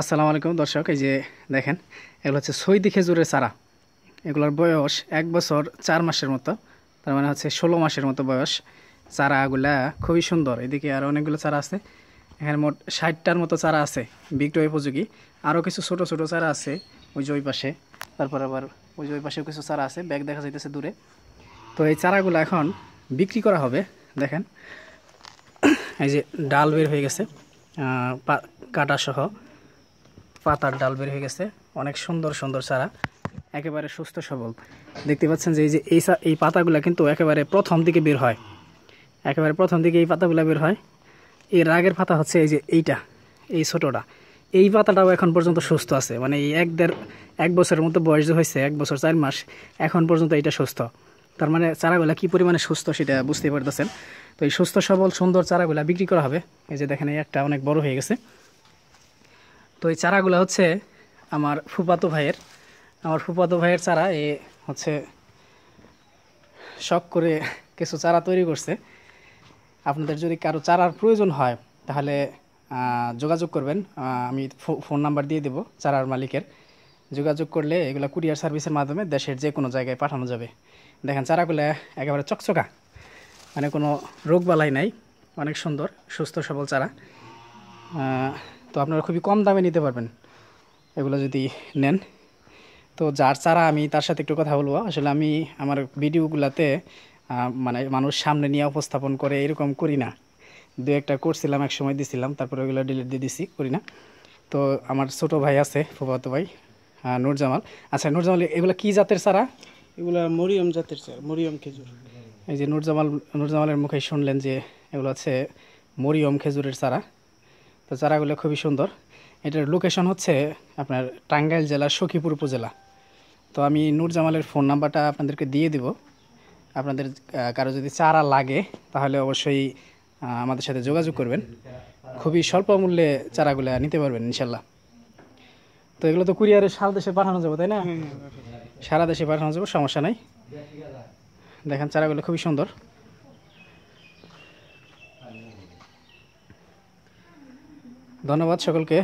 আসসালামু আলাইকুম দর্শক এই যে দেখেন এগুলো হচ্ছে সৈদি খেজুরের চারা এগুলোর বয়স এক বছর চার মাসের মতো তার মানে হচ্ছে ষোলো মাসের মতো বয়স চারাগুলা খুবই সুন্দর এদিকে আরও অনেকগুলো চারা আছে এখানে মোট ষাটটার মতো চারা আছে বিক্রয় উপযোগী আরও কিছু ছোট ছোট চারা আছে ওই জয় পাশে তারপর আবার ওই জয় পাশেও কিছু চারা আছে ব্যাগ দেখা যাইতেছে দূরে তো এই চারাগুলো এখন বিক্রি করা হবে দেখেন এই যে ডাল বের হয়ে গেছে কাটাসহ সহ পাতার ডাল বের হয়ে গেছে অনেক সুন্দর সুন্দর চারা একেবারে সুস্থ সবল দেখতে পাচ্ছেন যে এই যে এই এই পাতাগুলো কিন্তু একেবারে প্রথম দিকে বের হয় একেবারে প্রথম দিকে এই পাতাগুলো বের হয় এই রাগের পাতা হচ্ছে এই যে এইটা এই ছোটোটা এই পাতাটাও এখন পর্যন্ত সুস্থ আছে মানে এই এক দেড় এক বছরের মতো বয়স হয়েছে এক বছর চার মাস এখন পর্যন্ত এটা সুস্থ তার মানে চারাগুলা কী পরিমাণে সুস্থ সেটা বুঝতে পারতেছেন তো এই সুস্থ সবল সুন্দর চারাগুলা বিক্রি করা হবে এই যে দেখেন এই একটা অনেক বড় হয়ে গেছে তো এই চারাগুলো হচ্ছে আমার ফুপাতো ভাইয়ের আমার ফুপাতো ভাইয়ের চারা এ হচ্ছে শখ করে কিছু চারা তৈরি করছে আপনাদের যদি কারো চারার প্রয়োজন হয় তাহলে যোগাযোগ করবেন আমি ফোন নাম্বার দিয়ে দেব চারার মালিকের যোগাযোগ করলে এগুলো কুরিয়ার সার্ভিসের মাধ্যমে দেশের যে কোনো জায়গায় পাঠানো যাবে দেখেন চারাগুলো একেবারে চকচকা মানে কোনো রোগবালাই নাই অনেক সুন্দর সুস্থ সবল চারা তো আপনারা খুবই কম দামে নিতে পারবেন এগুলো যদি নেন তো যার চারা আমি তার সাথে একটু কথা বলবো আসলে আমি আমার ভিডিওগুলোতে মানে মানুষ সামনে নিয়ে উপস্থাপন করে এরকম করি না দু একটা করছিলাম এক সময় দিছিলাম তারপরে ওগুলো ডিলিট দিয়ে দিছি করি না তো আমার ছোট ভাই আছে ফুফাতো ভাই নুরজামাল আচ্ছা নুরজামাল এগুলো কি জাতের চারা এগুলো মরিয়ম জাতের চারা মরিয়ম খেজুর এই যে নুরজামাল নূরজামালের মুখে শুনলেন যে এগুলো আছে মরিয়ম খেজুরের চারা তো চারাগুলো খুবই সুন্দর এটার লোকেশন হচ্ছে আপনার টাঙ্গাইল জেলার সখীপুর উপজেলা তো আমি জামালের ফোন নাম্বারটা আপনাদেরকে দিয়ে দিব আপনাদের কারো যদি চারা লাগে তাহলে অবশ্যই আমাদের সাথে যোগাযোগ করবেন খুবই স্বল্প মূল্যে চারাগুলো নিতে পারবেন ইনশাল্লাহ তো এগুলো তো কুরিয়ারে সারা দেশে পাঠানো যাবো তাই না সারা দেশে পাঠানো যাবে সমস্যা নাই দেখেন চারাগুলো খুবই সুন্দর ধন্যবাদ সকলকে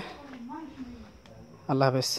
আল্লাহ হাফেজ